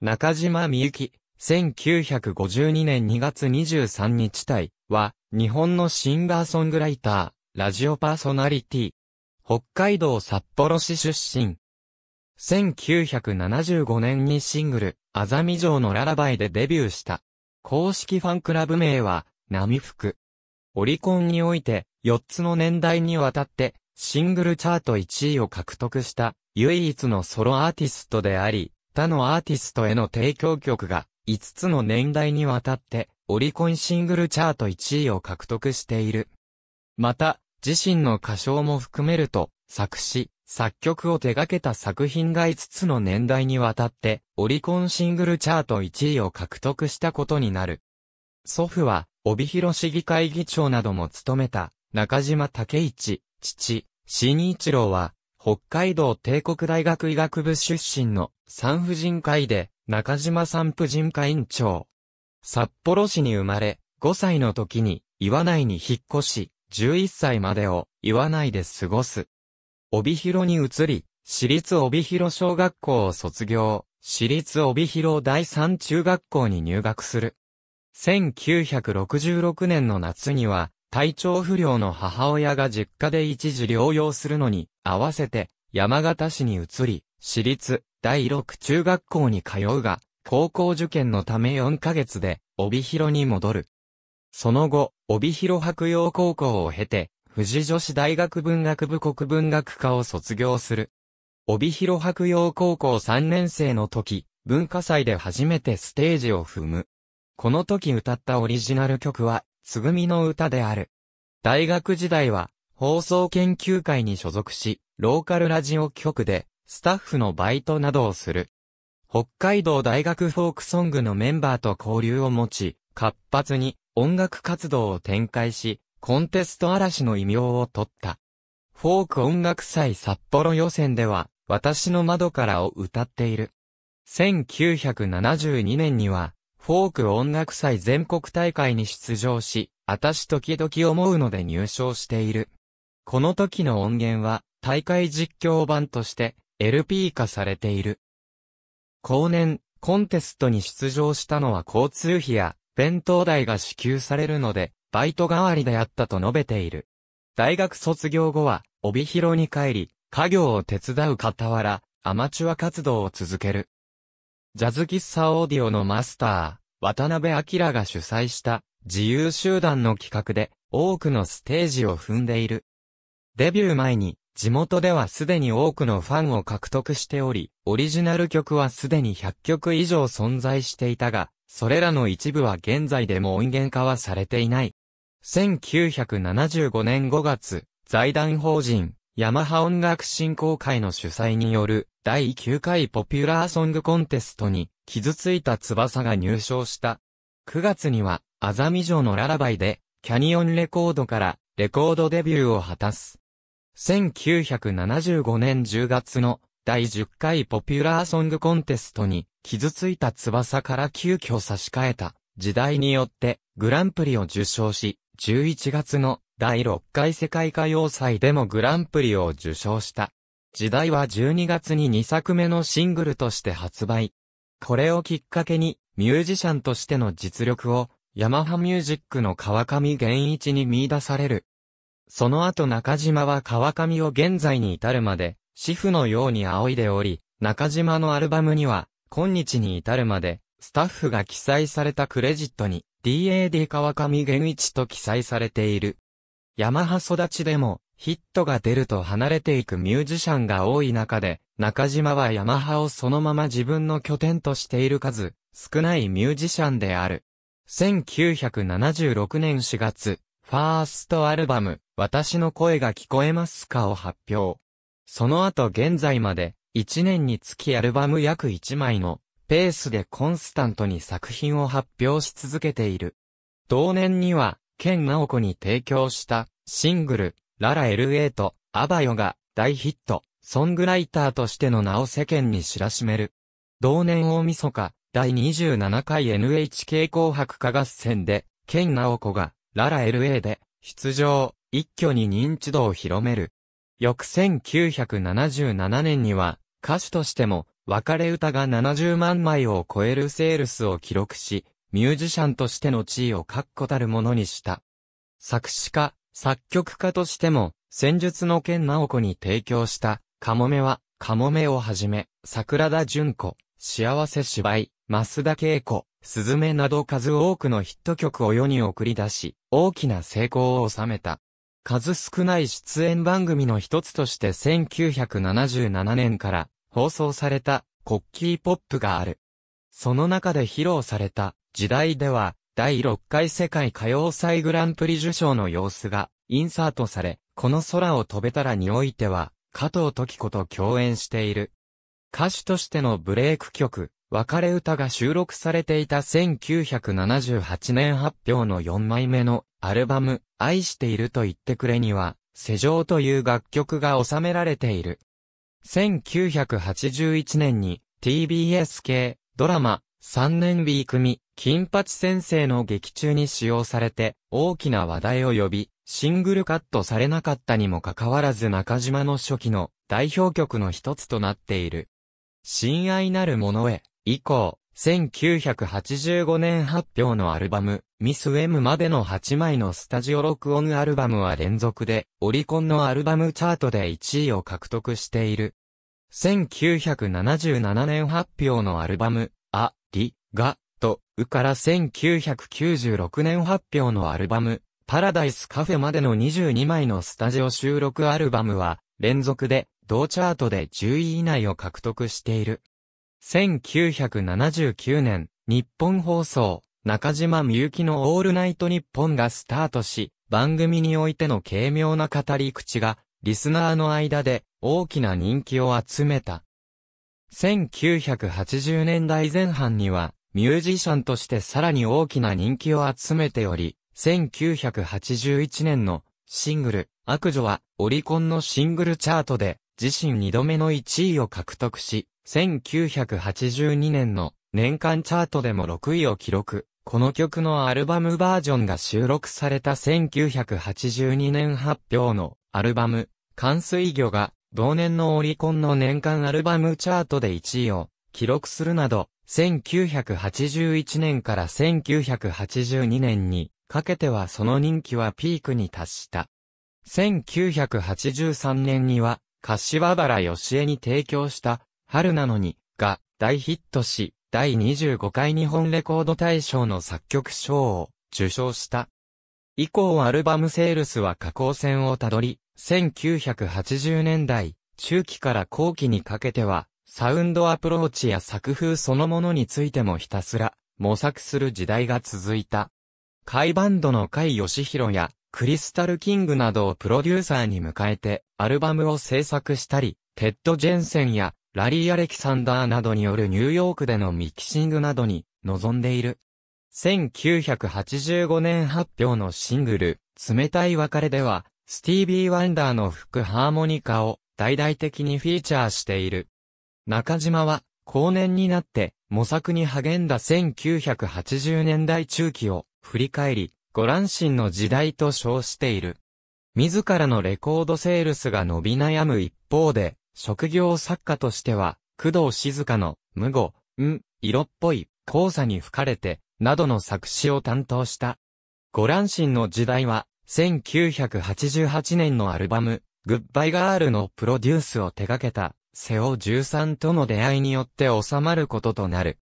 中島みゆき、1952年2月23日体は、日本のシンガーソングライター、ラジオパーソナリティ。北海道札幌市出身。1975年にシングル、あざみ城のララバイでデビューした。公式ファンクラブ名は、波福。オリコンにおいて、4つの年代にわたって、シングルチャート1位を獲得した、唯一のソロアーティストであり、他のアーティストへの提供曲が5つの年代にわたってオリコンシングルチャート1位を獲得している。また、自身の歌唱も含めると、作詞、作曲を手掛けた作品が5つの年代にわたって、オリコンシングルチャート1位を獲得したことになる。祖父は、帯広市議会議長なども務めた、中島武一、父、新一郎は、北海道帝国大学医学部出身の産婦人科医で中島産婦人科院長。札幌市に生まれ、5歳の時に岩内に引っ越し、11歳までを岩内で過ごす。帯広に移り、私立帯広小学校を卒業、私立帯広第三中学校に入学する。1966年の夏には、体調不良の母親が実家で一時療養するのに、合わせて、山形市に移り、私立、第6中学校に通うが、高校受験のため4ヶ月で、帯広に戻る。その後、帯広白洋高校を経て、富士女子大学文学部国文学科を卒業する。帯広白洋高校3年生の時、文化祭で初めてステージを踏む。この時歌ったオリジナル曲は、つぐみの歌である。大学時代は、放送研究会に所属し、ローカルラジオ局で、スタッフのバイトなどをする。北海道大学フォークソングのメンバーと交流を持ち、活発に音楽活動を展開し、コンテスト嵐の異名を取った。フォーク音楽祭札幌予選では、私の窓からを歌っている。1972年には、フォーク音楽祭全国大会に出場し、私時々思うので入賞している。この時の音源は、大会実況版として、LP 化されている。後年、コンテストに出場したのは交通費や、弁当代が支給されるので、バイト代わりであったと述べている。大学卒業後は、帯広に帰り、家業を手伝う傍ら、アマチュア活動を続ける。ジャズ喫茶オーディオのマスター、渡辺明が主催した自由集団の企画で多くのステージを踏んでいる。デビュー前に地元ではすでに多くのファンを獲得しており、オリジナル曲はすでに100曲以上存在していたが、それらの一部は現在でも音源化はされていない。1975年5月、財団法人、ヤマハ音楽振興会の主催による、第9回ポピュラーソングコンテストに、傷ついた翼が入賞した。9月には、アザミ城のララバイで、キャニオンレコードから、レコードデビューを果たす。1975年10月の、第10回ポピュラーソングコンテストに、傷ついた翼から急遽差し替えた、時代によって、グランプリを受賞し、11月の、第6回世界歌謡祭でもグランプリを受賞した。時代は12月に2作目のシングルとして発売。これをきっかけに、ミュージシャンとしての実力を、ヤマハミュージックの川上源一に見出される。その後中島は川上を現在に至るまで、シフのように仰いでおり、中島のアルバムには、今日に至るまで、スタッフが記載されたクレジットに、DAD 川上源一と記載されている。ヤマハ育ちでも、ヒットが出ると離れていくミュージシャンが多い中で、中島はヤマハをそのまま自分の拠点としている数、少ないミュージシャンである。1976年4月、ファーストアルバム、私の声が聞こえますかを発表。その後現在まで、1年につきアルバム約1枚の、ペースでコンスタントに作品を発表し続けている。同年には、ケンナオコに提供した、シングル、ララ LA とアバヨが大ヒット、ソングライターとしての名を世間に知らしめる。同年大晦日、第27回 NHK 紅白歌合戦で、ケン・ナオコが、ララ LA で、出場、一挙に認知度を広める。翌1977年には、歌手としても、別れ歌が70万枚を超えるセールスを記録し、ミュージシャンとしての地位を確固たるものにした。作詞家、作曲家としても、戦術の剣直子に提供した、カモメは、カモメをはじめ、桜田淳子、幸せ芝居、増田恵子、スズメなど数多くのヒット曲を世に送り出し、大きな成功を収めた。数少ない出演番組の一つとして1977年から放送されたコッキーポップがある。その中で披露された時代では第6回世界歌謡祭グランプリ受賞の様子がインサートされ、この空を飛べたらにおいては、加藤時子と共演している。歌手としてのブレイク曲、別れ歌が収録されていた1978年発表の4枚目のアルバム、愛していると言ってくれには、世情という楽曲が収められている。1981年に TBS 系ドラマ3年 B 組、金八先生の劇中に使用されて、大きな話題を呼び、シングルカットされなかったにもかかわらず中島の初期の代表曲の一つとなっている。親愛なる者へ、以降、1985年発表のアルバム、ミスムまでの8枚のスタジオ録音アルバムは連続で、オリコンのアルバムチャートで1位を獲得している。1977年発表のアルバム、が、と、うから1996年発表のアルバム、パラダイスカフェまでの22枚のスタジオ収録アルバムは、連続で、同チャートで10位以内を獲得している。1979年、日本放送、中島みゆきのオールナイト日本がスタートし、番組においての軽妙な語り口が、リスナーの間で大きな人気を集めた。1980年代前半には、ミュージシャンとしてさらに大きな人気を集めており、1981年のシングル、悪女はオリコンのシングルチャートで自身2度目の1位を獲得し、1982年の年間チャートでも6位を記録。この曲のアルバムバージョンが収録された1982年発表のアルバム、寒水魚が同年のオリコンの年間アルバムチャートで1位を記録するなど、1981年から1982年にかけてはその人気はピークに達した。1983年には、柏原義恵に提供した、春なのに、が大ヒットし、第25回日本レコード大賞の作曲賞を受賞した。以降アルバムセールスは下降線をたどり、1980年代中期から後期にかけてはサウンドアプローチや作風そのものについてもひたすら模索する時代が続いた。カイバンドのカイヨシヒロやクリスタルキングなどをプロデューサーに迎えてアルバムを制作したり、テッド・ジェンセンやラリー・アレキサンダーなどによるニューヨークでのミキシングなどに臨んでいる。1985年発表のシングル、冷たい別れでは、スティービー・ワンダーの副ハーモニカを大々的にフィーチャーしている。中島は、後年になって、模索に励んだ1980年代中期を振り返り、ご乱心の時代と称している。自らのレコードセールスが伸び悩む一方で、職業作家としては、工藤静香の、無語、ん、色っぽい、交差に吹かれて、などの作詞を担当した。ご乱心の時代は、1988年のアルバム、グッバイガールのプロデュースを手掛けた、瀬尾13との出会いによって収まることとなる。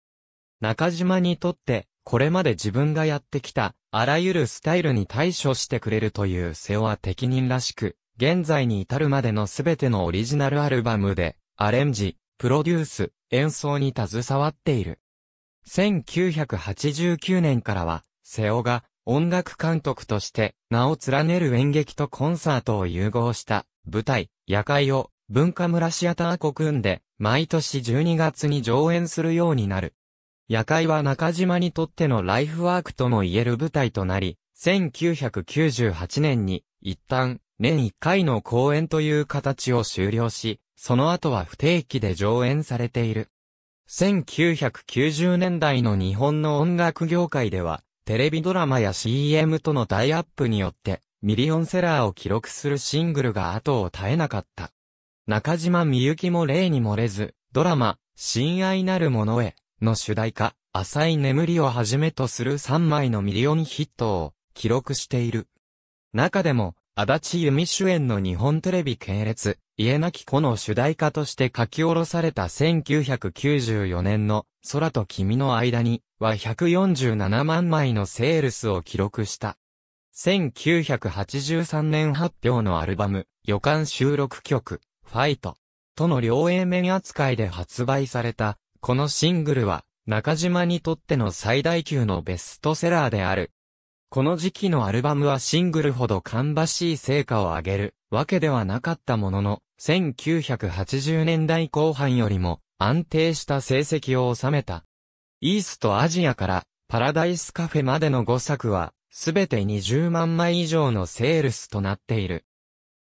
中島にとって、これまで自分がやってきた、あらゆるスタイルに対処してくれるという瀬尾は適任らしく、現在に至るまでのすべてのオリジナルアルバムで、アレンジ、プロデュース、演奏に携わっている。1989年からは、瀬尾が音楽監督として名を連ねる演劇とコンサートを融合した舞台、夜会を文化村シアターコクーンで、毎年12月に上演するようになる。夜会は中島にとってのライフワークとも言える舞台となり、1998年に、一旦、年一回の公演という形を終了し、その後は不定期で上演されている。1990年代の日本の音楽業界では、テレビドラマや CM との大アップによって、ミリオンセラーを記録するシングルが後を絶えなかった。中島みゆきも例に漏れず、ドラマ、親愛なる者へ、の主題歌、浅い眠りをはじめとする3枚のミリオンヒットを記録している。中でも、足立由美主演の日本テレビ系列、家なき子の主題歌として書き下ろされた1994年の空と君の間には147万枚のセールスを記録した。1983年発表のアルバム、予感収録曲、ファイトとの両 A 面扱いで発売された、このシングルは、中島にとっての最大級のベストセラーである。この時期のアルバムはシングルほど芳しい成果を上げるわけではなかったものの、1980年代後半よりも安定した成績を収めた。イーストアジアからパラダイスカフェまでの5作は、すべて20万枚以上のセールスとなっている。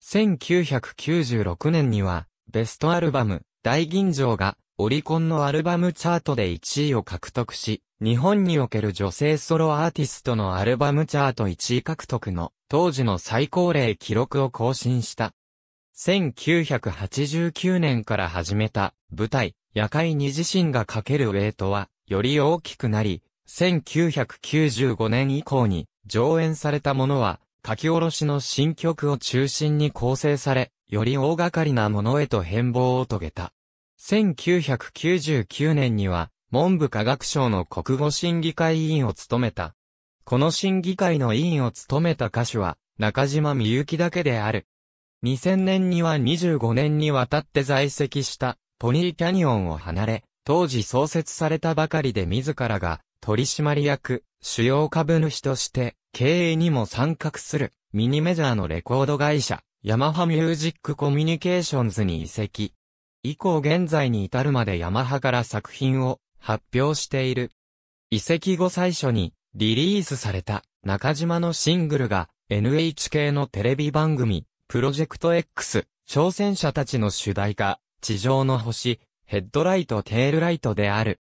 1996年には、ベストアルバム、大吟醸が、オリコンのアルバムチャートで1位を獲得し、日本における女性ソロアーティストのアルバムチャート1位獲得の、当時の最高齢記録を更新した。1989年から始めた、舞台、夜会に自身がかけるウェイトは、より大きくなり、1995年以降に、上演されたものは、書き下ろしの新曲を中心に構成され、より大掛かりなものへと変貌を遂げた。1999年には、文部科学省の国語審議会委員を務めた。この審議会の委員を務めた歌手は、中島みゆきだけである。2000年には25年にわたって在籍した、ポニーキャニオンを離れ、当時創設されたばかりで自らが、取締役、主要株主として、経営にも参画する、ミニメジャーのレコード会社、ヤマハミュージックコミュニケーションズに移籍。以降現在に至るまでヤマハから作品を発表している。移籍後最初にリリースされた中島のシングルが NHK のテレビ番組プロジェクト X 挑戦者たちの主題歌地上の星ヘッドライトテールライトである。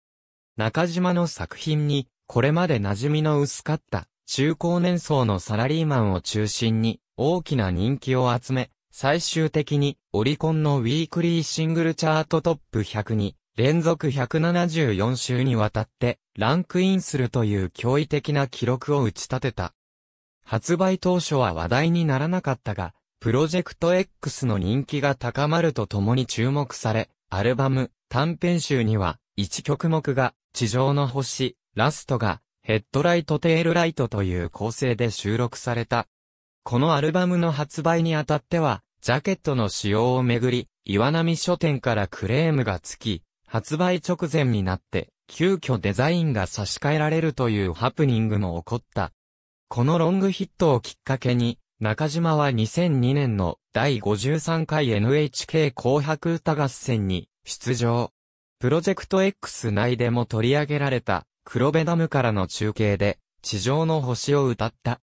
中島の作品にこれまで馴染みの薄かった中高年層のサラリーマンを中心に大きな人気を集め、最終的にオリコンのウィークリーシングルチャートトップ100に連続174週にわたってランクインするという驚異的な記録を打ち立てた。発売当初は話題にならなかったが、プロジェクト X の人気が高まるとともに注目され、アルバム、短編集には、1曲目が、地上の星、ラストが、ヘッドライトテールライトという構成で収録された。このアルバムの発売にあたっては、ジャケットの使用をめぐり、岩波書店からクレームがつき、発売直前になって、急遽デザインが差し替えられるというハプニングも起こった。このロングヒットをきっかけに、中島は2002年の第53回 NHK 紅白歌合戦に出場。プロジェクト X 内でも取り上げられた黒部ダムからの中継で、地上の星を歌った。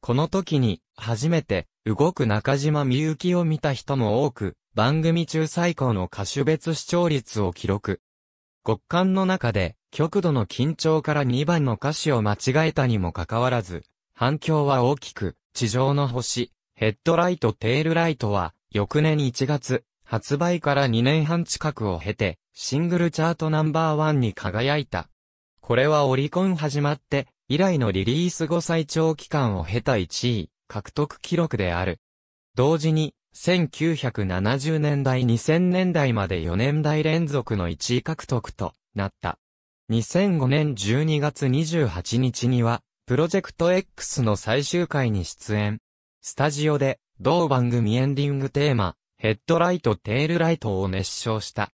この時に、初めて、動く中島みゆきを見た人も多く、番組中最高の歌手別視聴率を記録。極寒の中で、極度の緊張から2番の歌詞を間違えたにもかかわらず、反響は大きく、地上の星、ヘッドライトテールライトは、翌年1月、発売から2年半近くを経て、シングルチャートナンバーワンに輝いた。これはオリコン始まって以来のリリース後最長期間を経た1位獲得記録である。同時に、1970年代2000年代まで4年代連続の1位獲得となった。2005年12月28日には、プロジェクト X の最終回に出演。スタジオで、同番組エンディングテーマ、ヘッドライトテールライトを熱唱した。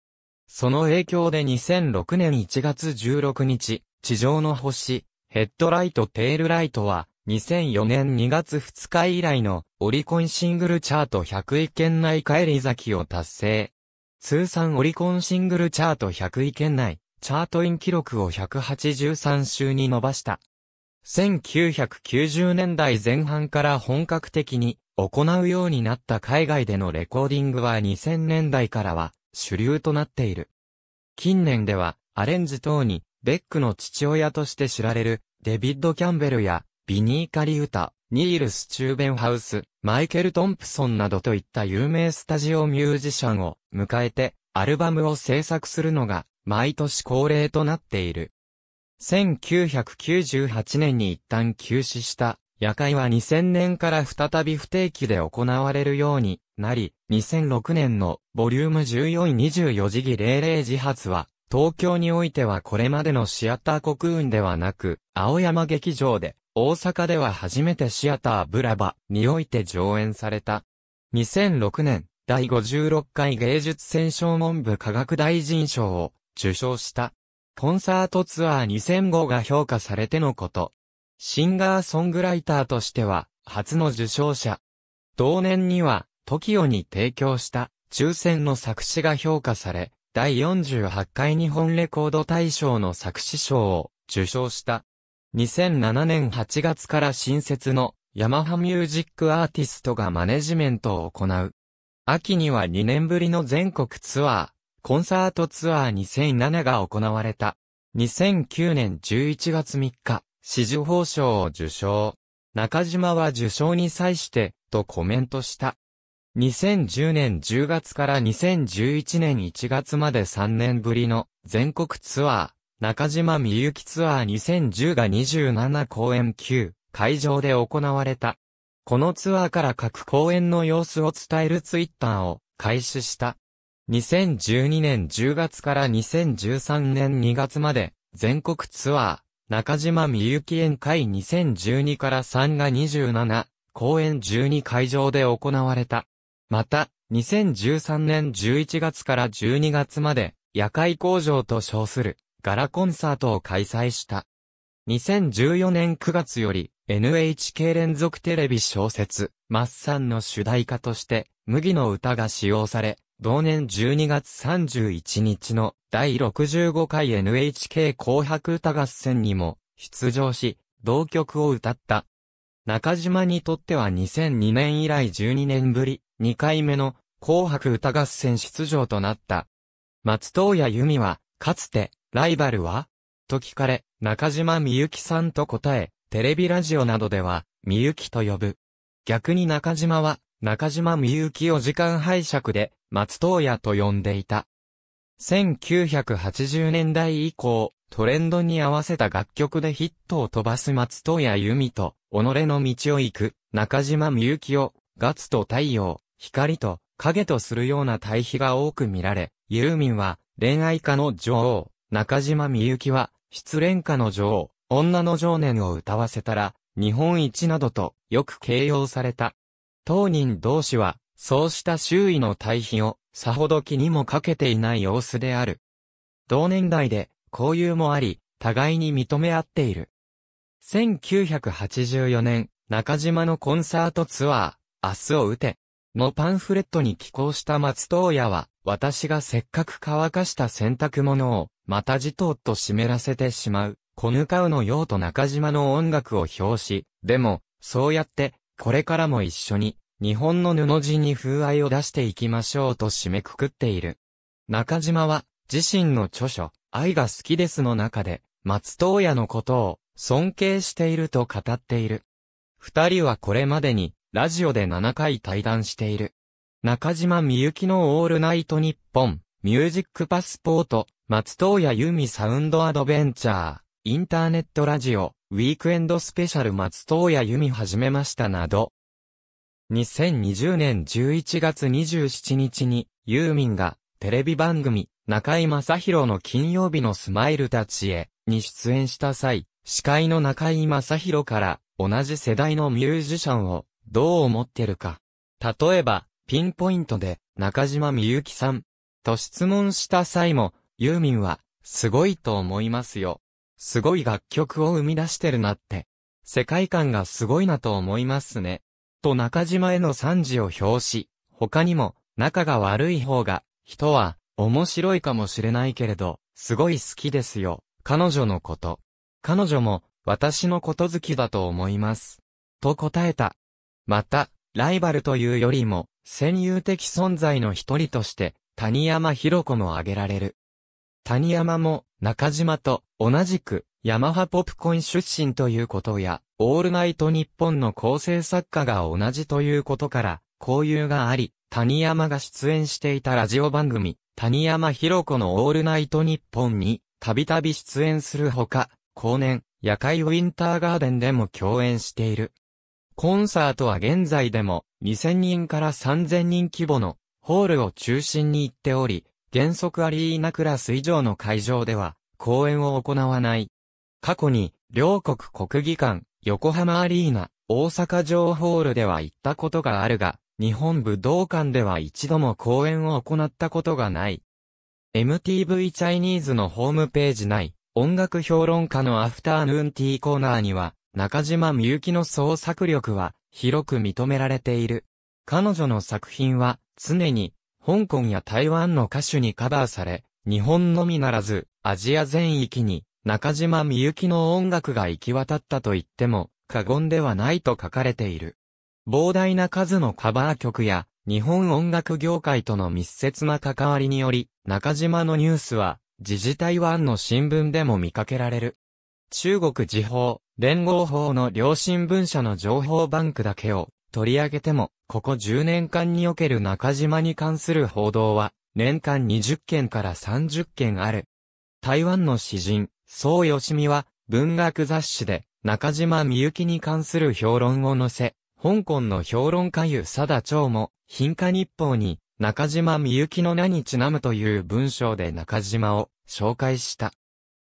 その影響で2006年1月16日、地上の星、ヘッドライトテールライトは、2004年2月2日以来のオリコンシングルチャート100位圏内帰り咲きを達成。通算オリコンシングルチャート100位圏内、チャートイン記録を183週に伸ばした。1990年代前半から本格的に行うようになった海外でのレコーディングは2000年代からは主流となっている。近年では、アレンジ等に、ベックの父親として知られる、デビッド・キャンベルや、ビニー・カリウタ、ニールス・チューベンハウス、マイケル・トンプソンなどといった有名スタジオミュージシャンを迎えて、アルバムを制作するのが、毎年恒例となっている。1998年に一旦休止した、夜会は2000年から再び不定期で行われるようになり、2006年のボリューム14 24時期00時発は、東京においてはこれまでのシアター国運ではなく、青山劇場で、大阪では初めてシアターブラバにおいて上演された。2006年、第56回芸術戦勝文部科学大臣賞を受賞した。コンサートツアー2005が評価されてのこと。シンガーソングライターとしては、初の受賞者。同年には、t o k o に提供した、抽選の作詞が評価され、第48回日本レコード大賞の作詞賞を受賞した。2007年8月から新設のヤマハミュージックアーティストがマネジメントを行う。秋には2年ぶりの全国ツアー、コンサートツアー2007が行われた。2009年11月3日、紫綬褒章を受賞。中島は受賞に際して、とコメントした。2010年10月から2011年1月まで3年ぶりの全国ツアー、中島みゆきツアー2010が27公演9会場で行われた。このツアーから各公演の様子を伝えるツイッターを開始した。2012年10月から2013年2月まで全国ツアー、中島みゆき園会2012から3が27、公演12会場で行われた。また、2013年11月から12月まで、夜会工場と称する、ガラコンサートを開催した。2014年9月より、NHK 連続テレビ小説、マッサンの主題歌として、麦の歌が使用され、同年12月31日の第65回 NHK 紅白歌合戦にも出場し、同曲を歌った。中島にとっては2002年以来12年ぶり、2回目の紅白歌合戦出場となった。松任谷由実は、かつて、ライバルはと聞かれ、中島みゆきさんと答え、テレビラジオなどでは、みゆきと呼ぶ。逆に中島は、中島みゆきを時間拝借で、松東谷と呼んでいた。1980年代以降、トレンドに合わせた楽曲でヒットを飛ばす松東谷由美と、己の道を行く、中島みゆきを、ガツと太陽、光と、影とするような対比が多く見られ、ユーミンは、恋愛家の女王、中島みゆきは、失恋家の女王、女の情念を歌わせたら、日本一などと、よく形容された。当人同士は、そうした周囲の対比を、さほど気にもかけていない様子である。同年代で、交友もあり、互いに認め合っている。1984年、中島のコンサートツアー、明日を打て、のパンフレットに寄稿した松東屋は、私がせっかく乾かした洗濯物を、またじとっと湿らせてしまう、小ぬかうのようと中島の音楽を表し、でも、そうやって、これからも一緒に、日本の布地に風合いを出していきましょうと締めくくっている。中島は、自身の著書、愛が好きですの中で、松東谷のことを尊敬していると語っている。二人はこれまでに、ラジオで7回対談している。中島みゆきのオールナイトニッポン、ミュージックパスポート、松東谷由美サウンドアドベンチャー、インターネットラジオ、ウィークエンドスペシャル松東谷由美始めましたなど、2020年11月27日に、ユーミンが、テレビ番組、中居正広の金曜日のスマイルたちへ、に出演した際、司会の中居正広から、同じ世代のミュージシャンを、どう思ってるか。例えば、ピンポイントで、中島みゆきさん、と質問した際も、ユーミンは、すごいと思いますよ。すごい楽曲を生み出してるなって。世界観がすごいなと思いますね。と中島への賛辞を表し、他にも、仲が悪い方が、人は、面白いかもしれないけれど、すごい好きですよ、彼女のこと。彼女も、私のこと好きだと思います。と答えた。また、ライバルというよりも、戦友的存在の一人として、谷山博子も挙げられる。谷山も、中島と、同じく、ヤマハポップコン出身ということや、オールナイト日本の構成作家が同じということから、交友があり、谷山が出演していたラジオ番組、谷山博子のオールナイト日本に、たびたび出演するほか、後年、夜会ウィンターガーデンでも共演している。コンサートは現在でも、2000人から3000人規模の、ホールを中心に行っており、原則アリーナクラス以上の会場では、公演を行わない。過去に、両国国技館、横浜アリーナ、大阪城ホールでは行ったことがあるが、日本武道館では一度も公演を行ったことがない。MTV チャイニーズのホームページ内、音楽評論家のアフターヌーンティーコーナーには、中島みゆきの創作力は広く認められている。彼女の作品は常に香港や台湾の歌手にカバーされ、日本のみならずアジア全域に中島みゆきの音楽が行き渡ったと言っても過言ではないと書かれている。膨大な数のカバー曲や日本音楽業界との密接な関わりにより、中島のニュースは自治台湾の新聞でも見かけられる。中国時報、連合法の両新聞社の情報バンクだけを取り上げても、ここ10年間における中島に関する報道は、年間20件から30件ある。台湾の詩人、総しみは、文学雑誌で、中島みゆきに関する評論を載せ、香港の評論家ゆちょうも、貧化日報に、中島みゆきの名にちなむという文章で中島を紹介した。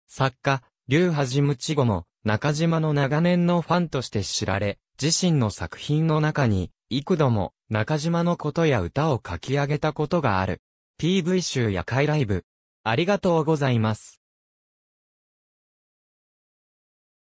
作家、竜はじむちごも、中島の長年のファンとして知られ、自身の作品の中に、幾度も中島のことや歌を書き上げたことがある。PV 集や会ライブ。ありがとうございます。